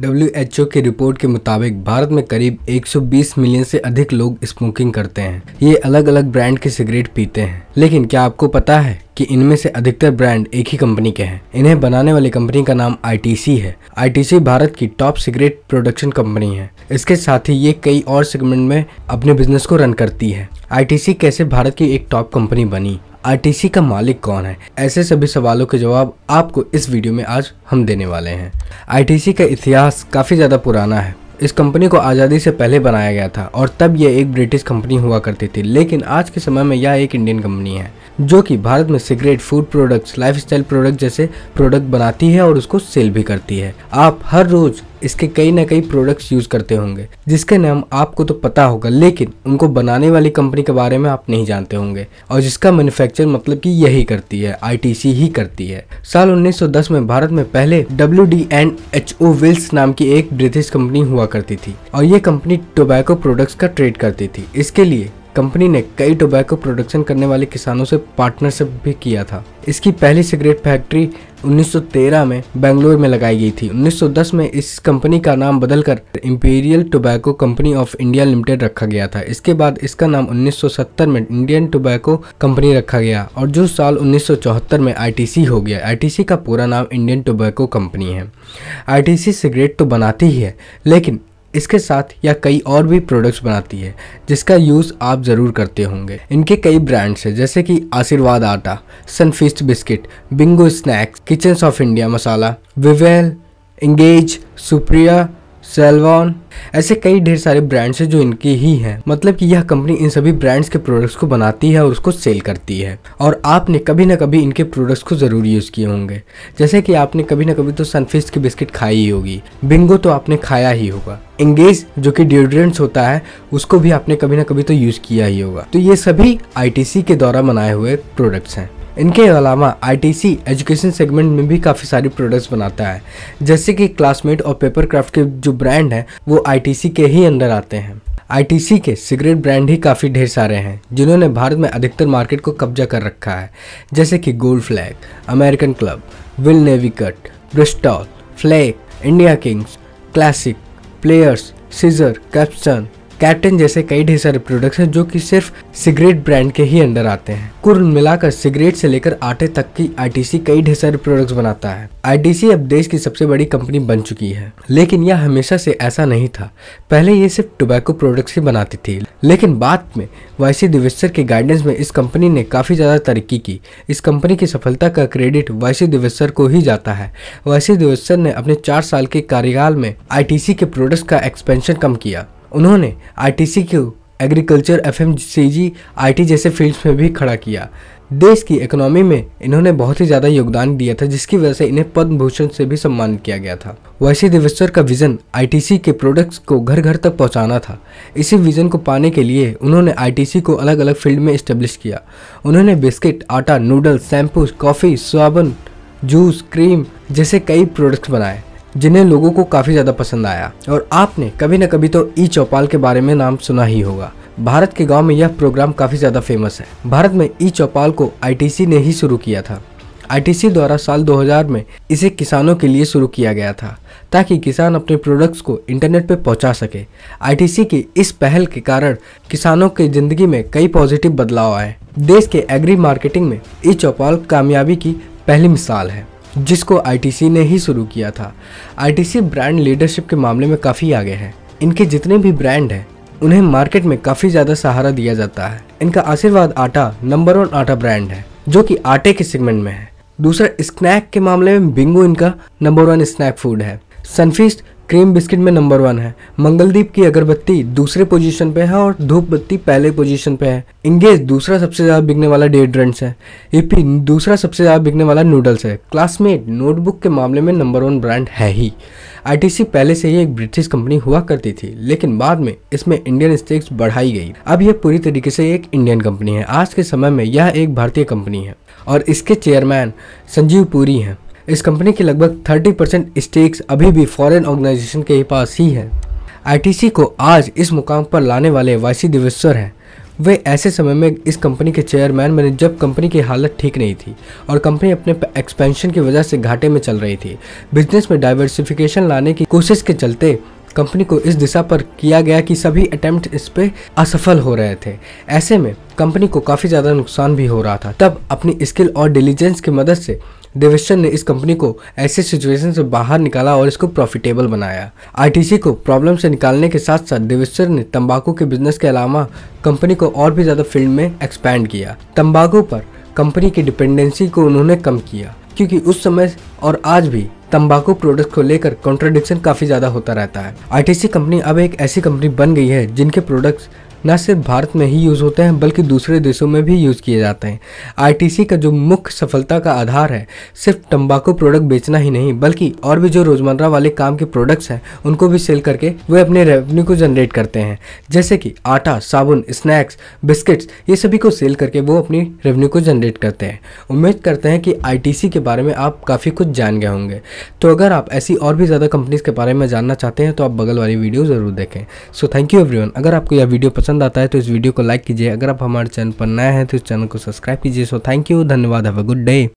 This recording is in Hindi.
डब्ल्यू की रिपोर्ट के मुताबिक भारत में करीब 120 मिलियन से अधिक लोग स्मोकिंग करते हैं ये अलग अलग ब्रांड के सिगरेट पीते हैं लेकिन क्या आपको पता है कि इनमें से अधिकतर ब्रांड एक ही कंपनी के हैं इन्हें बनाने वाली कंपनी का नाम आईटीसी है आईटीसी भारत की टॉप सिगरेट प्रोडक्शन कंपनी है इसके साथ ही ये कई और सेगमेंट में अपने बिजनेस को रन करती है आईटीसी कैसे भारत की एक टॉप कंपनी बनी आरटीसी का मालिक कौन है ऐसे सभी सवालों के जवाब आपको इस वीडियो में आज हम देने वाले हैं आईटीसी का इतिहास काफ़ी ज़्यादा पुराना है इस कंपनी को आज़ादी से पहले बनाया गया था और तब यह एक ब्रिटिश कंपनी हुआ करती थी लेकिन आज के समय में यह एक इंडियन कंपनी है जो कि भारत में cigarette food products lifestyle product जैसे प्रोडक्ट बनाती है और उसको सेल भी करती है आप हर रोज़ इसके कई ना कई प्रोडक्ट्स यूज़ करते होंगे जिसके नाम आपको तो पता होगा लेकिन उनको बनाने वाली कंपनी के बारे में आप नहीं जानते होंगे और जिसका मैन्युफैक्चर मतलब कि यही करती है आईटीसी ही करती है साल 1910 में भारत में पहले W D and H O Wills नाम की एक ब्रिटिश कंपनी हुआ करती थी और ये कंपनी टोबैको प्रोडक्ट्स का ट्रेड करती थी इसके लिए कंपनी ने कई टोबैको प्रोडक्शन करने वाले किसानों से पार्टनरशिप भी किया था इसकी पहली सिगरेट फैक्ट्री 1913 में बेंगलोर में लगाई गई थी 1910 में इस कंपनी का नाम बदलकर Imperial Tobacco Company of India Limited रखा गया था इसके बाद इसका नाम 1970 में इंडियन टोबैको कंपनी रखा गया और जो साल 1974 में आई हो गया आई का पूरा नाम इंडियन टोबैको कंपनी है आई सिगरेट तो बनाती ही है लेकिन इसके साथ या कई और भी प्रोडक्ट्स बनाती है जिसका यूज़ आप ज़रूर करते होंगे इनके कई ब्रांड्स हैं जैसे कि आशीर्वाद आटा Sunfeast biscuit Bingo snacks Kitchens of India मसाला विवेल इंगेज सुप्रिया सेलवॉन ऐसे कई ढेर सारे ब्रांड्स हैं जो इनके ही हैं मतलब कि यह कंपनी इन सभी ब्रांड्स के प्रोडक्ट्स को बनाती है और उसको सेल करती है और आपने कभी ना कभी इनके प्रोडक्ट्स को ज़रूर यूज़ किए होंगे जैसे कि आपने कभी ना कभी तो सनफिस्ट की बिस्किट खाई ही होगी बिंगो तो आपने खाया ही होगा इंगेज जो कि डिओड्रेंट्स होता है उसको भी आपने कभी ना कभी तो यूज़ किया ही होगा तो ये सभी आई के द्वारा बनाए हुए प्रोडक्ट्स हैं इनके अलावा आईटीसी एजुकेशन सेगमेंट में भी काफ़ी सारी प्रोडक्ट्स बनाता है जैसे कि क्लासमेट और पेपर क्राफ्ट के जो ब्रांड हैं वो आईटीसी के ही अंदर आते हैं आईटीसी के सिगरेट ब्रांड ही काफ़ी ढेर सारे हैं जिन्होंने भारत में अधिकतर मार्केट को कब्जा कर रखा है जैसे कि Gold Flake American Club Wills Navy Cut Bristol Flake India Kings Classic Players Scissors Capstan Captain जैसे कई ढेर सारे प्रोडक्ट्स हैं जो कि सिर्फ सिगरेट ब्रांड के ही अंडर आते हैं कुल मिलाकर सिगरेट से लेकर आटे तक की आईटीसी कई ढेर सारे प्रोडक्ट्स बनाता है आईटीसी अब देश की सबसे बड़ी कंपनी बन चुकी है लेकिन यह हमेशा से ऐसा नहीं था पहले ये सिर्फ टोबैको प्रोडक्ट्स ही बनाती थी लेकिन बाद में वाईसी दिवेस्टर के गाइडेंस में इस कंपनी ने काफ़ी ज़्यादा तरक्की की इस कंपनी की सफलता का क्रेडिट वाईसी दिवेस्टर को ही जाता है वाईसी दिवेस्टर ने अपने चार साल के कार्यकाल में आईटीसी के प्रोडक्ट्स का एक्सपेंशन कम किया उन्होंने आरटीसी को एग्रीकल्चर एफ एम टी जैसे फील्ड्स में भी खड़ा किया देश की इकोनॉमी में इन्होंने बहुत ही ज़्यादा योगदान दिया था जिसकी वजह से इन्हें पद्म भूषण से भी सम्मानित किया गया था वैसे देवेश्वर का विज़न आईटीसी के प्रोडक्ट्स को घर घर तक पहुंचाना था इसी विज़न को पाने के लिए उन्होंने आईटीसी को अलग अलग फील्ड में इस्टेब्लिश किया उन्होंने बिस्किट आटा नूडल्स शैम्पू कॉफ़ी साबुन जूस क्रीम जैसे कई प्रोडक्ट्स बनाए जिन्हें लोगों को काफ़ी ज़्यादा पसंद आया और आपने कभी न कभी तो ई चौपाल के बारे में नाम सुना ही होगा भारत के गांव में यह प्रोग्राम काफ़ी ज़्यादा फेमस है भारत में ई चौपाल को आईटीसी ने ही शुरू किया था आईटीसी द्वारा साल 2000 में इसे किसानों के लिए शुरू किया गया था ताकि किसान अपने प्रोडक्ट्स को इंटरनेट पर पहुंचा सके आईटीसी की इस पहल के कारण किसानों के जिंदगी में कई पॉजिटिव बदलाव आए देश के एग्री मार्केटिंग में ई चौपाल कामयाबी की पहली मिसाल है जिसको आईटीसी ने ही शुरू किया था आईटीसी ब्रांड लीडरशिप के मामले में काफ़ी आगे है इनके जितने भी ब्रांड हैं उन्हें मार्केट में काफ़ी ज़्यादा सहारा दिया जाता है इनका आशीर्वाद आटा नंबर वन आटा ब्रांड है जो कि आटे के सेगमेंट में है दूसरा स्नैक के मामले में बिंगो इनका नंबर वन स्नैक फूड है सनफीस्ट क्रीम बिस्किट में नंबर वन है मंगलदीप की अगरबत्ती दूसरे पोजीशन पे है और धूप बत्ती पहले पोजीशन पे है इंगेज दूसरा सबसे ज़्यादा बिकने वाला डेड्रेंट्स है इपी दूसरा सबसे ज़्यादा बिकने वाला नूडल्स है क्लासमेट नोटबुक के मामले में नंबर वन ब्रांड है ही आईटीसी पहले से ही एक ब्रिटिश कंपनी हुआ करती थी लेकिन बाद में इसमें इंडियन स्टेक्स बढ़ाई गई अब यह पूरी तरीके से एक इंडियन कंपनी है आज के समय में यह एक भारतीय कंपनी है और इसके चेयरमैन संजीव पुरी हैं इस कंपनी के लगभग 30 परसेंट स्टेक्स अभी भी फॉरेन ऑर्गेनाइजेशन के पास ही हैं आईटीसी को आज इस मुकाम पर लाने वाले वाईसी दिवेश्वर हैं वे ऐसे समय में इस कंपनी के चेयरमैन बने जब कंपनी की हालत ठीक नहीं थी और कंपनी अपने एक्सपेंशन की वजह से घाटे में चल रही थी बिजनेस में डाइवर्सिफिकेशन लाने की कोशिश के चलते कंपनी को इस दिशा पर किया गया कि सभी अटैम्प्ट इस पर असफल हो रहे थे ऐसे में कंपनी को काफ़ी ज़्यादा नुकसान भी हो रहा था तब अपनी स्किल और डिलीजेंस की मदद से डिविशन ने इस कंपनी को ऐसे सिचुएशन से बाहर निकाला और इसको प्रॉफिटेबल बनाया आईटीसी को प्रॉब्लम से निकालने के साथ साथ डिविशन ने तंबाकू के बिजनेस के अलावा कंपनी को और भी ज़्यादा फील्ड में एक्सपैंड किया तम्बाकू पर कंपनी की डिपेंडेंसी को उन्होंने कम किया क्योंकि उस समय और आज भी तंबाकू प्रोडक्ट को लेकर कॉन्ट्रोडिक्शन काफ़ी ज़्यादा होता रहता है आईटीसी कंपनी अब एक ऐसी कंपनी बन गई है जिनके प्रोडक्ट्स न सिर्फ भारत में ही यूज़ होते हैं बल्कि दूसरे देशों में भी यूज़ किए जाते हैं आईटीसी का जो मुख्य सफलता का आधार है सिर्फ तंबाकू प्रोडक्ट बेचना ही नहीं बल्कि और भी जो रोज़मर्रा वाले काम के प्रोडक्ट्स हैं उनको भी सेल करके वे अपने रेवेन्यू को जनरेट करते हैं जैसे कि आटा साबुन स्नैक्स बिस्किट्स ये सभी को सेल करके वो अपनी रेवेन्यू को जनरेट करते हैं उम्मीद करते हैं कि आई के बारे में आप काफ़ी कुछ जान गए होंगे तो अगर आप ऐसी और भी ज़्यादा कंपनीज़ के बारे में जानना चाहते हैं तो आप बगल वाली वीडियो ज़रूर देखें सो थैंक यू एवरी अगर आपको यह वीडियो पसंद पसंद आता है तो इस वीडियो को लाइक कीजिए अगर आप हमारे चैनल पर नए हैं तो इस चैनल को सब्सक्राइब कीजिए सो थैंक यू धन्यवाद हैव अ गुड डे